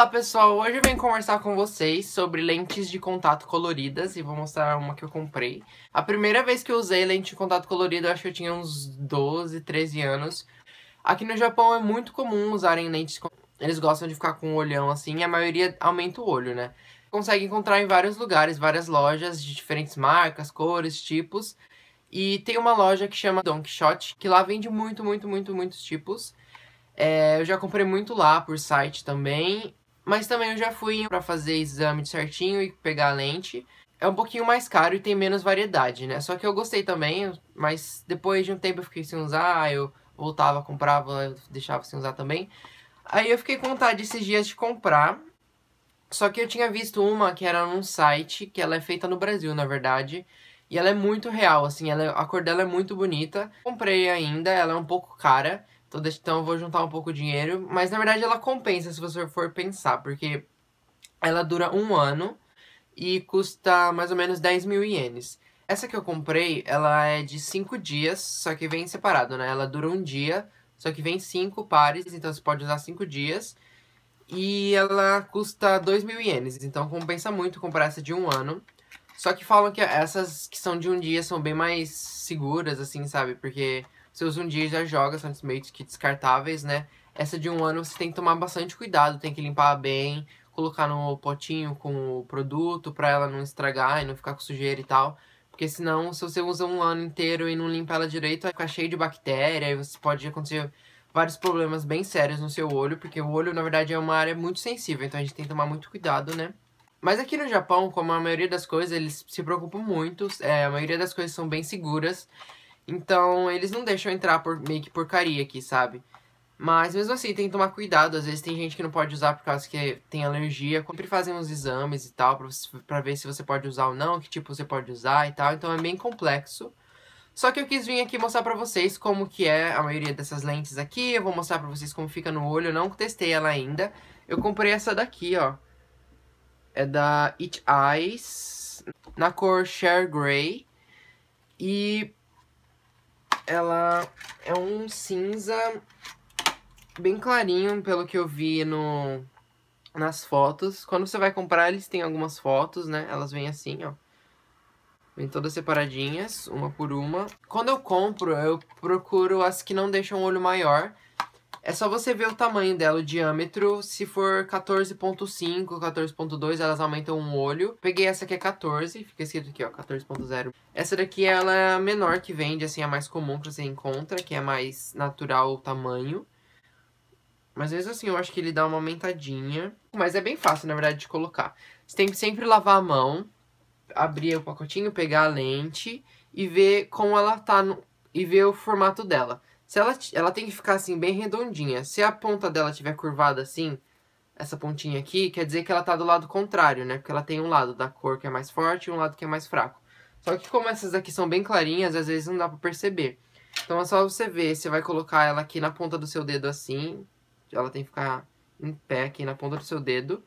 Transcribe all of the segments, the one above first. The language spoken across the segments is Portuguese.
Olá pessoal, hoje eu vim conversar com vocês sobre lentes de contato coloridas e vou mostrar uma que eu comprei. A primeira vez que eu usei lente de contato colorida, eu acho que eu tinha uns 12, 13 anos. Aqui no Japão é muito comum usarem lentes, eles gostam de ficar com o olhão assim e a maioria aumenta o olho, né? Consegue encontrar em vários lugares, várias lojas de diferentes marcas, cores, tipos. E tem uma loja que chama Don Quixote, que lá vende muito, muito, muito, muitos tipos. É, eu já comprei muito lá por site também mas também eu já fui para fazer exame certinho e pegar a lente. É um pouquinho mais caro e tem menos variedade, né? Só que eu gostei também, mas depois de um tempo eu fiquei sem usar, eu voltava, comprava, deixava sem usar também. Aí eu fiquei com vontade esses dias de comprar, só que eu tinha visto uma que era num site, que ela é feita no Brasil, na verdade. E ela é muito real, assim, ela, é, a cor dela é muito bonita. Comprei ainda, ela é um pouco cara, então, então eu vou juntar um pouco de dinheiro. Mas na verdade ela compensa se você for pensar, porque ela dura um ano e custa mais ou menos 10 mil ienes. Essa que eu comprei, ela é de 5 dias, só que vem separado, né? Ela dura um dia, só que vem 5 pares, então você pode usar 5 dias. E ela custa 2 mil ienes, então compensa muito comprar essa de um ano. Só que falam que essas que são de um dia são bem mais seguras, assim, sabe? Porque você usa um dia e já joga, são meio que descartáveis, né? Essa de um ano você tem que tomar bastante cuidado, tem que limpar bem, colocar no potinho com o produto para ela não estragar e não ficar com sujeira e tal. Porque senão, se você usa um ano inteiro e não limpa ela direito, vai ficar cheio de bactéria e você pode acontecer vários problemas bem sérios no seu olho, porque o olho, na verdade, é uma área muito sensível, então a gente tem que tomar muito cuidado, né? Mas aqui no Japão, como a maioria das coisas, eles se preocupam muito, é, a maioria das coisas são bem seguras. Então, eles não deixam entrar por meio que porcaria aqui, sabe? Mas mesmo assim, tem que tomar cuidado. Às vezes tem gente que não pode usar por causa que tem alergia. Sempre fazem uns exames e tal, pra, pra ver se você pode usar ou não, que tipo você pode usar e tal. Então é bem complexo. Só que eu quis vir aqui mostrar pra vocês como que é a maioria dessas lentes aqui. Eu vou mostrar pra vocês como fica no olho. Eu não testei ela ainda. Eu comprei essa daqui, ó. É da It Eyes. Na cor Share Grey. E ela é um cinza bem clarinho, pelo que eu vi no, nas fotos. Quando você vai comprar, eles têm algumas fotos, né? Elas vêm assim, ó. Vêm todas separadinhas, uma por uma. Quando eu compro, eu procuro as que não deixam o olho maior. É só você ver o tamanho dela, o diâmetro. Se for 14.5, 14.2, elas aumentam um olho. Peguei essa que é 14, fica escrito aqui, ó, 14.0. Essa daqui ela é a menor que vende, assim, a mais comum que você encontra, que é mais natural o tamanho. Mas mesmo assim, eu acho que ele dá uma aumentadinha. Mas é bem fácil, na verdade, de colocar. Você tem que sempre lavar a mão, abrir o pacotinho, pegar a lente e ver como ela tá no... e ver o formato dela. Se ela, ela tem que ficar assim, bem redondinha. Se a ponta dela tiver curvada assim, essa pontinha aqui, quer dizer que ela tá do lado contrário, né? Porque ela tem um lado da cor que é mais forte e um lado que é mais fraco. Só que como essas aqui são bem clarinhas, às vezes não dá pra perceber. Então é só você ver, você vai colocar ela aqui na ponta do seu dedo assim. Ela tem que ficar em pé aqui na ponta do seu dedo.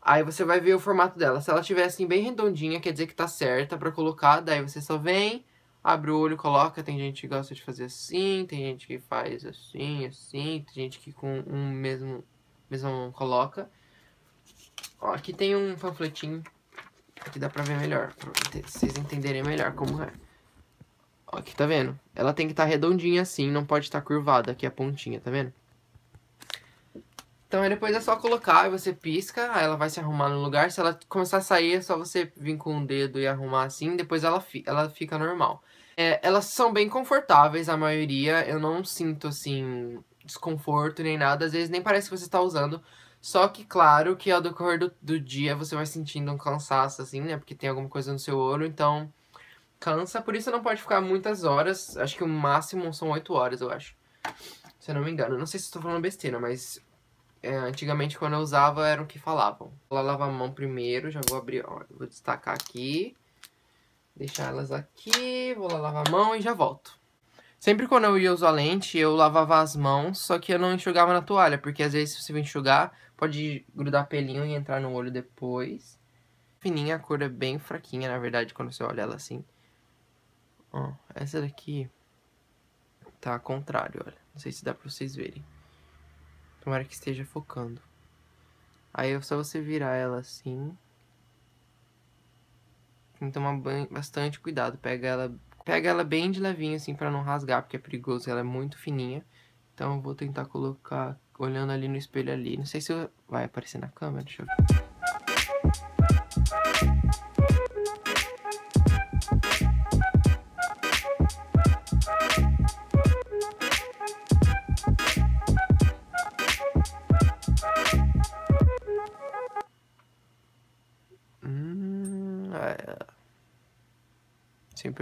Aí você vai ver o formato dela. Se ela tiver assim bem redondinha, quer dizer que tá certa pra colocar. Daí você só vem abre o olho, coloca. Tem gente que gosta de fazer assim, tem gente que faz assim, assim, tem gente que com um mesmo, mesmo mão coloca. Ó, aqui tem um panfletinho que dá pra ver melhor, pra vocês entenderem melhor como é. Ó, aqui tá vendo? Ela tem que estar tá redondinha assim, não pode estar tá curvada, aqui é a pontinha, tá vendo? Então aí depois é só colocar, aí você pisca, aí ela vai se arrumar no lugar. Se ela começar a sair, é só você vir com o dedo e arrumar assim, depois ela, fi ela fica normal. É, elas são bem confortáveis, a maioria. Eu não sinto, assim, desconforto nem nada. Às vezes nem parece que você está usando. Só que, claro, que ao decorrer do, do, dia você vai sentindo um cansaço, assim, né? Porque tem alguma coisa no seu olho, então cansa. Por isso não pode ficar muitas horas. Acho que o máximo são 8 horas, eu acho. Se eu não me engano. Não sei se estou falando besteira, mas é, antigamente, quando eu usava, eram que falavam. Vou lavar a mão primeiro, já vou abrir, ó, vou destacar aqui. Deixar elas aqui, vou lá lavar a mão e já volto. Sempre quando eu ia usar lente, eu lavava as mãos, só que eu não enxugava na toalha, porque às vezes se você enxugar, pode grudar pelinho e entrar no olho depois. Fininha, a cor é bem fraquinha, na verdade, quando você olha ela assim. Ó, essa daqui tá ao contrário, olha. Não sei se dá pra vocês verem. Tomara que esteja focando. Aí é só você virar ela assim. Tem que tomar bastante cuidado. Pega ela, pega ela bem de levinho assim para não rasgar, porque é perigoso. Ela é muito fininha. Então eu vou tentar colocar olhando ali no espelho ali. Não sei se vai aparecer na câmera. Deixa eu ver.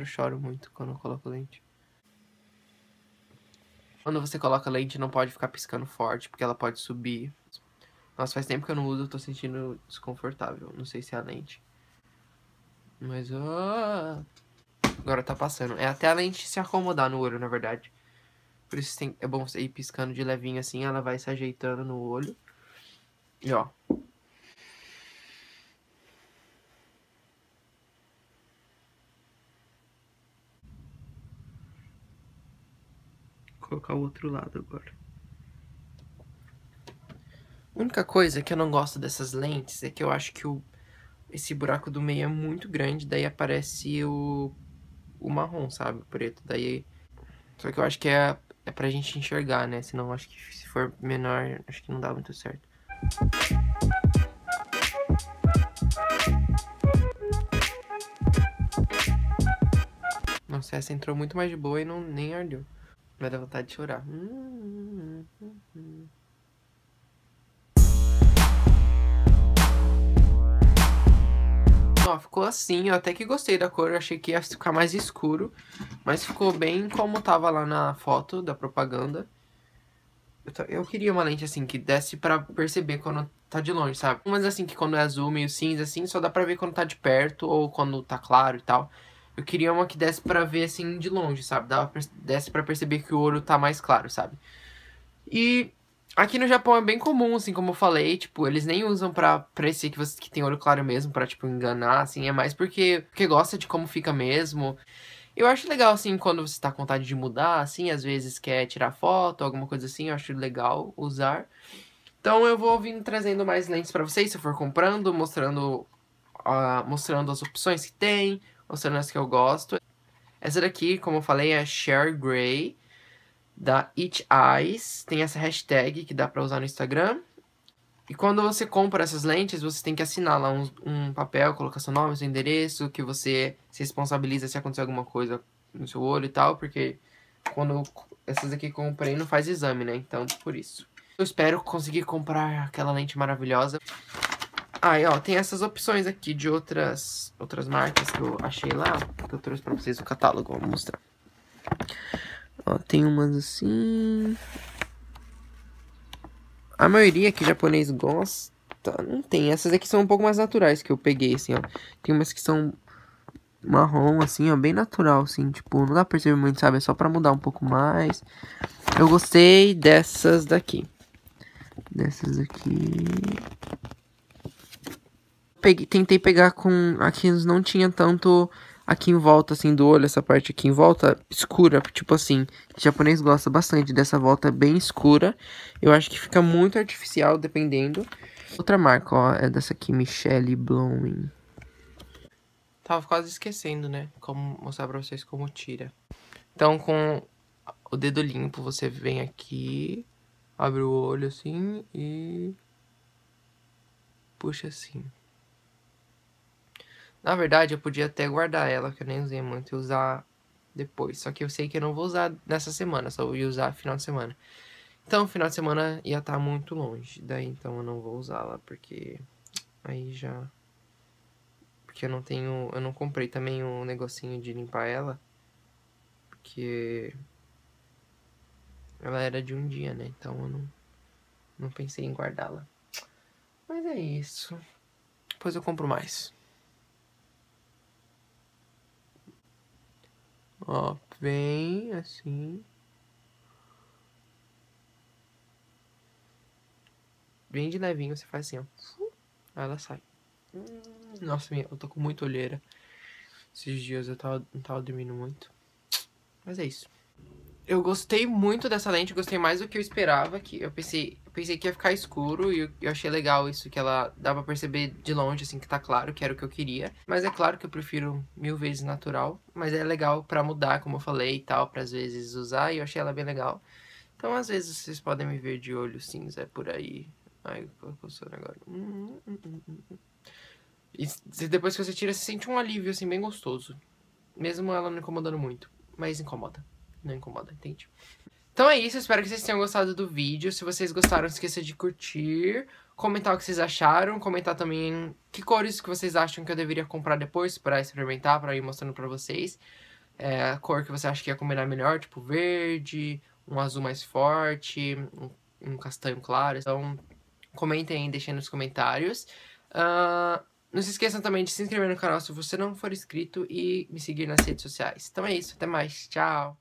sempre choro muito quando eu coloco lente. Quando você coloca lente, não pode ficar piscando forte, porque ela pode subir. Nossa, faz tempo que eu não uso, eu tô sentindo desconfortável. Não sei se é a lente. Mas, oh... Agora tá passando. É até a lente se acomodar no olho, na verdade. Por isso tem... é bom você ir piscando de levinho assim, ela vai se ajeitando no olho. E, ó, colocar o outro lado agora. A única coisa que eu não gosto dessas lentes é que eu acho que o, esse buraco do meio é muito grande, daí aparece o, o marrom, sabe? O preto. Daí. Só que eu acho que é, é pra gente enxergar, né? Senão acho que se for menor, acho que não dá muito certo. Nossa, essa entrou muito mais de boa e não, nem ardeu. Vai dar vontade de chorar. Hum, hum, hum, hum, Ó, ficou assim, eu até que gostei da cor, eu achei que ia ficar mais escuro, mas ficou bem como tava lá na foto da propaganda. Eu, eu queria uma lente assim, que desse pra perceber quando tá de longe, sabe? Mas assim, que quando é azul, meio cinza, assim, só dá pra ver quando tá de perto ou quando tá claro e tal. Eu queria uma que desse para ver assim de longe, sabe? Dava pra, desse para perceber que o ouro tá mais claro, sabe? E aqui no Japão é bem comum, assim, como eu falei, tipo, eles nem usam pra parecer que você que tem olho claro mesmo, pra, tipo, enganar, assim, é mais porque, que gosta de como fica mesmo. Eu acho legal, assim, quando você tá com vontade de mudar, assim, às vezes quer tirar foto, alguma coisa assim, eu acho legal usar. Então eu vou vindo trazendo mais lentes para vocês, se eu for comprando, mostrando, uh, mostrando as opções que tem, os torneios é que eu gosto. Essa daqui, como eu falei, é Share Grey, da It Eyes. Tem essa hashtag que dá pra usar no Instagram. E quando você compra essas lentes, você tem que assinar lá um, um papel, colocar seu nome, seu endereço, que você se responsabiliza se acontecer alguma coisa no seu olho e tal, porque quando essas aqui comprei não faz exame, né? Então, por isso. Eu espero conseguir comprar aquela lente maravilhosa. Aí, ó, tem essas opções aqui de outras, outras marcas que eu achei lá, que eu trouxe pra vocês o catálogo, vou mostrar. Ó, tem umas assim... A maioria que japonês gosta, não tem. Essas aqui são um pouco mais naturais que eu peguei, assim, ó. Tem umas que são marrom, assim, ó, bem natural, assim, tipo, não dá pra perceber muito, sabe? É só pra mudar um pouco mais. Eu gostei dessas daqui. Dessas aqui peguei, tentei pegar com. Aqui não tinha tanto aqui em volta, assim, do olho, essa parte aqui em volta, escura, tipo assim. O japonês gosta bastante dessa volta bem escura. Eu acho que fica muito artificial, dependendo. Outra marca, ó, é dessa aqui, Michelle Blowing. Tava quase esquecendo, né? Como mostrar pra vocês como tira. Então, com o dedo limpo, você vem aqui, abre o olho assim e puxa assim. Na verdade, eu podia até guardar ela, que eu nem usei muito, e usar depois. Só que eu sei que eu não vou usar nessa semana, só vou usar final de semana. Então, final de semana ia estar tá muito longe. Daí, então, eu não vou usá-la, porque aí já... Porque eu não tenho... Eu não comprei também um negocinho de limpar ela. Porque... Ela era de um dia, né? Então, eu não, não pensei em guardá-la. Mas é isso. Depois eu compro mais. Ó, vem assim. Bem de levinho, você faz assim, ó. Aí ela sai. Nossa, minha, eu tô com muita olheira. Esses dias eu tava, tava dormindo muito. Mas é isso eu gostei muito dessa lente, gostei mais do que eu esperava, que eu pensei, eu pensei que ia ficar escuro e eu, achei legal isso que ela dá para perceber de longe assim que tá claro, que era o que eu queria. Mas é claro que eu prefiro mil vezes natural, mas é legal para mudar, como eu falei e tal, para às vezes usar e eu achei ela bem legal. Então às vezes vocês podem me ver de olho cinza por aí. Ai, qual agora? É hum, hum, hum, e depois que você tira, você sente um alívio assim bem gostoso. Mesmo ela não incomodando muito, mas incomoda. Não incomoda, entende? Então é isso, espero que vocês tenham gostado do vídeo. Se vocês gostaram, não esqueça de curtir, comentar o que vocês acharam, comentar também que cores que vocês acham que eu deveria comprar depois para experimentar, para ir mostrando para vocês. É, a cor que você acha que ia combinar melhor, tipo verde, um azul mais forte, um, um castanho claro. Então, comentem aí, deixem nos comentários. Uh, não se esqueçam também de se inscrever no canal se você não for inscrito e me seguir nas redes sociais. Então é isso, até mais, tchau!